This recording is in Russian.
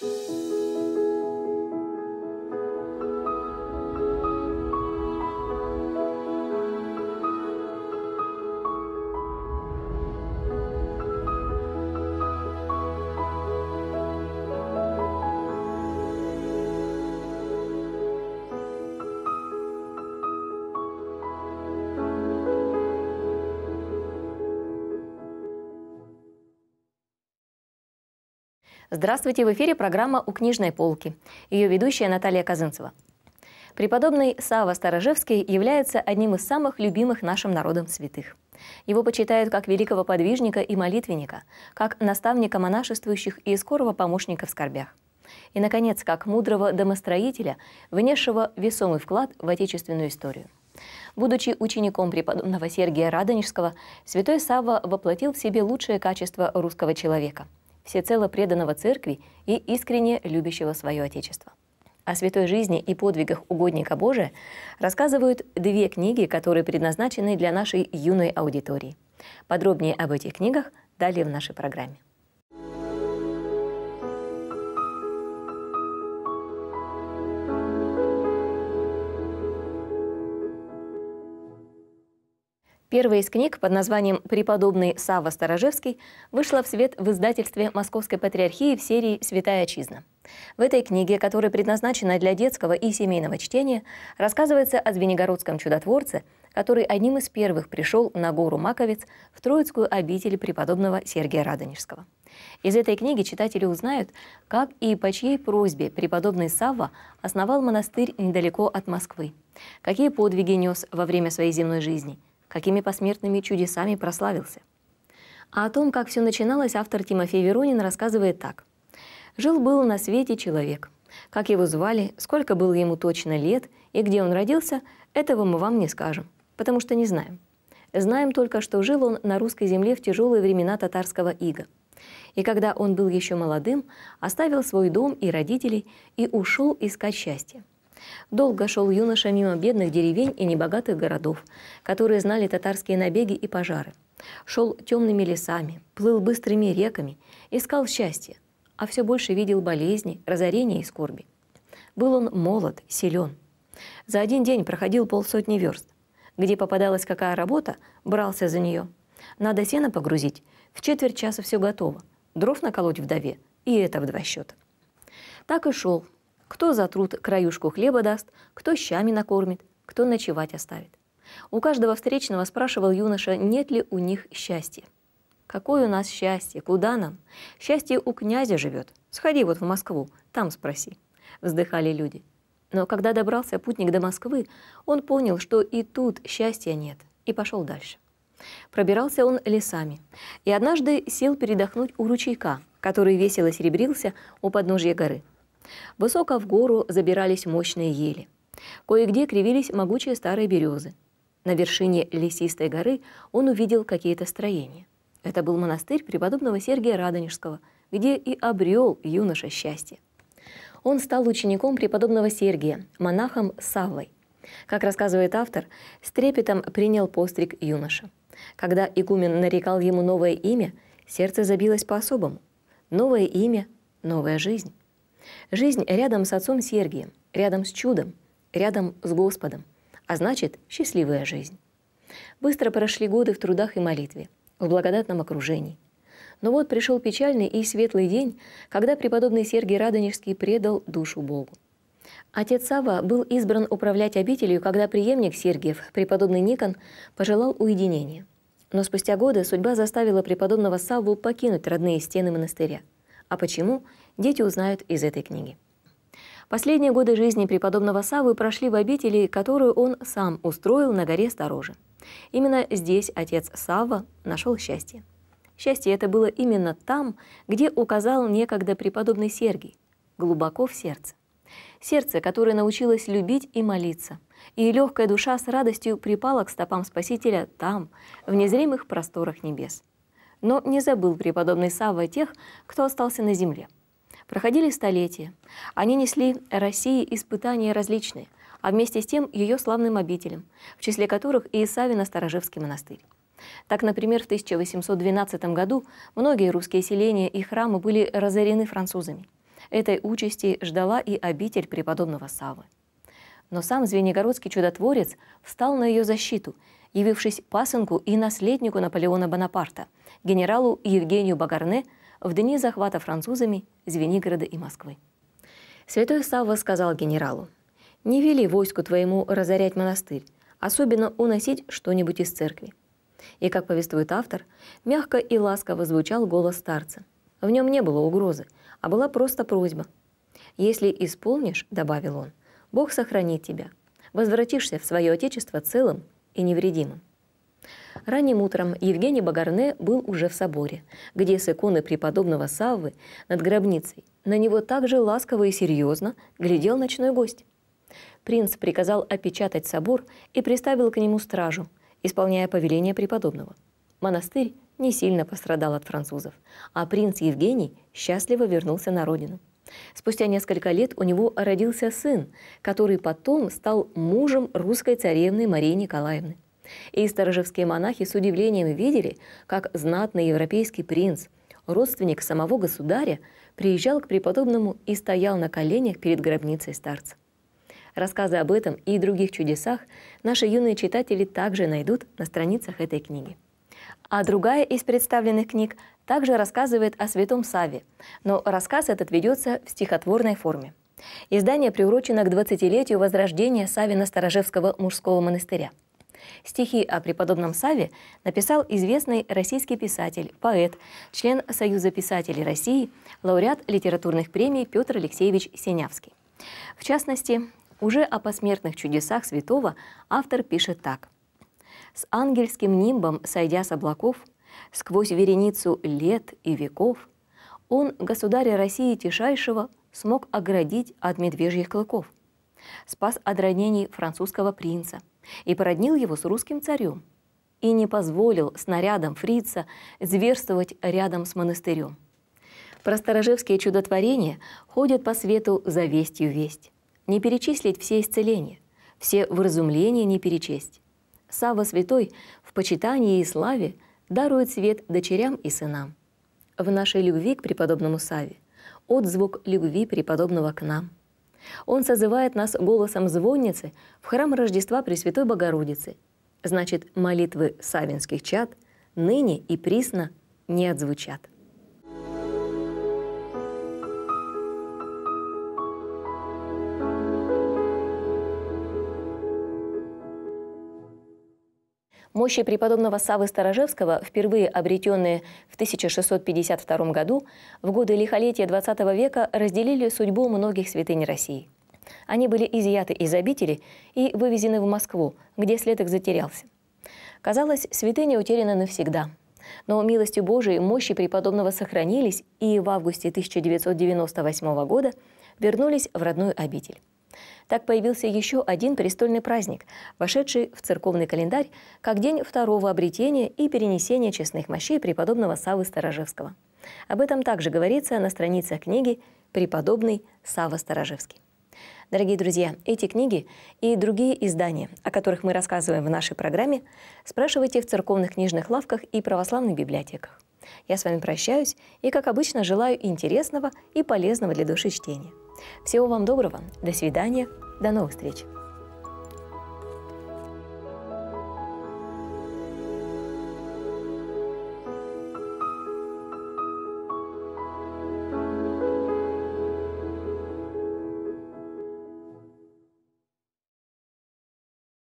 Thank you. Здравствуйте, в эфире программа «У книжной полки». Ее ведущая Наталья Казынцева. Преподобный Сава Старожевский является одним из самых любимых нашим народом святых. Его почитают как великого подвижника и молитвенника, как наставника монашествующих и скорого помощника в скорбях. И, наконец, как мудрого домостроителя, внесшего весомый вклад в отечественную историю. Будучи учеником преподобного Сергия Радонежского, святой Сава воплотил в себе лучшие качества русского человека – всецело преданного церкви и искренне любящего свое Отечество. О святой жизни и подвигах угодника Божия рассказывают две книги, которые предназначены для нашей юной аудитории. Подробнее об этих книгах далее в нашей программе. Первая из книг под названием «Преподобный Сава Старожевский» вышла в свет в издательстве Московской Патриархии в серии «Святая Отчизна». В этой книге, которая предназначена для детского и семейного чтения, рассказывается о звенигородском чудотворце, который одним из первых пришел на гору Маковец в Троицкую обитель преподобного Сергия Радонежского. Из этой книги читатели узнают, как и по чьей просьбе преподобный Савва основал монастырь недалеко от Москвы, какие подвиги нес во время своей земной жизни – какими посмертными чудесами прославился. А о том, как все начиналось, автор Тимофей Веронин рассказывает так. «Жил-был на свете человек. Как его звали, сколько было ему точно лет и где он родился, этого мы вам не скажем, потому что не знаем. Знаем только, что жил он на русской земле в тяжелые времена татарского ига. И когда он был еще молодым, оставил свой дом и родителей и ушел искать счастья. Долго шел юноша мимо бедных деревень и небогатых городов, которые знали татарские набеги и пожары. Шел темными лесами, плыл быстрыми реками, искал счастье, а все больше видел болезни, разорения и скорби. Был он молод, силен. За один день проходил полсотни верст. Где попадалась какая работа, брался за нее. Надо сено погрузить, в четверть часа все готово. Дров наколоть вдове, и это в два счета. Так и шел, кто за труд краюшку хлеба даст, кто щами накормит, кто ночевать оставит. У каждого встречного спрашивал юноша, нет ли у них счастья. Какое у нас счастье? Куда нам? Счастье у князя живет. Сходи вот в Москву, там спроси. Вздыхали люди. Но когда добрался путник до Москвы, он понял, что и тут счастья нет, и пошел дальше. Пробирался он лесами, и однажды сел передохнуть у ручейка, который весело серебрился у подножья горы – Высоко в гору забирались мощные ели. Кое-где кривились могучие старые березы. На вершине лесистой горы он увидел какие-то строения. Это был монастырь преподобного Сергия Радонежского, где и обрел юноша счастье. Он стал учеником преподобного Сергия, монахом Саввой. Как рассказывает автор, с трепетом принял постриг юноша. Когда игумен нарекал ему новое имя, сердце забилось по-особому. Новое имя – новая жизнь. Жизнь рядом с отцом Сергием, рядом с чудом, рядом с Господом, а значит, счастливая жизнь. Быстро прошли годы в трудах и молитве, в благодатном окружении. Но вот пришел печальный и светлый день, когда преподобный Сергий Радонежский предал душу Богу. Отец Сава был избран управлять обителью, когда преемник Сергиев, преподобный Никон, пожелал уединения. Но спустя годы судьба заставила преподобного Савву покинуть родные стены монастыря. А почему, дети узнают из этой книги. Последние годы жизни преподобного Савы прошли в обители, которую он сам устроил на горе Сторожи. Именно здесь отец Савва нашел счастье. Счастье это было именно там, где указал некогда преподобный Сергий, глубоко в сердце. Сердце, которое научилось любить и молиться. И легкая душа с радостью припала к стопам Спасителя там, в незримых просторах небес. Но не забыл преподобный Савва тех, кто остался на земле – Проходили столетия. Они несли России испытания различные, а вместе с тем ее славным обителям, в числе которых и савино сторожевский монастырь. Так, например, в 1812 году многие русские селения и храмы были разорены французами. Этой участи ждала и обитель преподобного Савы. Но сам Звенигородский чудотворец встал на ее защиту, явившись пасынку и наследнику Наполеона Бонапарта, генералу Евгению Багарне – в дни захвата французами Звенигорода и Москвы. Святой Савва сказал генералу, «Не вели войску твоему разорять монастырь, особенно уносить что-нибудь из церкви». И, как повествует автор, мягко и ласково звучал голос старца. В нем не было угрозы, а была просто просьба. «Если исполнишь», — добавил он, — «Бог сохранит тебя, возвратишься в свое Отечество целым и невредимым». Ранним утром Евгений Багарне был уже в соборе, где с иконы преподобного Саввы над гробницей на него также ласково и серьезно глядел ночной гость. Принц приказал опечатать собор и приставил к нему стражу, исполняя повеление преподобного. Монастырь не сильно пострадал от французов, а принц Евгений счастливо вернулся на родину. Спустя несколько лет у него родился сын, который потом стал мужем русской царевны Марии Николаевны. И сторожевские монахи с удивлением видели, как знатный европейский принц, родственник самого государя, приезжал к преподобному и стоял на коленях перед гробницей старца. Рассказы об этом и других чудесах наши юные читатели также найдут на страницах этой книги. А другая из представленных книг также рассказывает о святом Саве, но рассказ этот ведется в стихотворной форме. Издание приурочено к 20-летию возрождения Савина старожевского мужского монастыря – Стихи о преподобном Саве написал известный российский писатель, поэт, член Союза писателей России, лауреат литературных премий Петр Алексеевич Синявский. В частности, уже о посмертных чудесах святого автор пишет так. «С ангельским нимбом, сойдя с облаков, сквозь вереницу лет и веков, он, государя России Тишайшего, смог оградить от медвежьих клыков, спас от ранений французского принца – и породнил его с русским царем, и не позволил снарядам фрица зверствовать рядом с монастырем. Про чудотворения ходят по свету за вестью весть. Не перечислить все исцеления, все вразумления не перечесть. Сава Святой в почитании и славе дарует свет дочерям и сынам. В нашей любви к преподобному Саве отзвук любви преподобного к нам – он созывает нас голосом звонницы в храм Рождества Пресвятой Богородицы. Значит, молитвы савинских чад ныне и присно не отзвучат. Мощи преподобного Савы Старожевского, впервые обретенные в 1652 году, в годы лихолетия XX века разделили судьбу многих святынь России. Они были изъяты из обители и вывезены в Москву, где след их затерялся. Казалось, святыня утеряна навсегда. Но милостью Божией мощи преподобного сохранились и в августе 1998 года вернулись в родную обитель. Так появился еще один престольный праздник, вошедший в церковный календарь как день второго обретения и перенесения честных мощей преподобного Савы Старожевского. Об этом также говорится на страницах книги «Преподобный Сава Старожевский». Дорогие друзья, эти книги и другие издания, о которых мы рассказываем в нашей программе, спрашивайте в церковных книжных лавках и православных библиотеках. Я с вами прощаюсь и, как обычно, желаю интересного и полезного для души чтения. Всего вам доброго, до свидания, до новых встреч!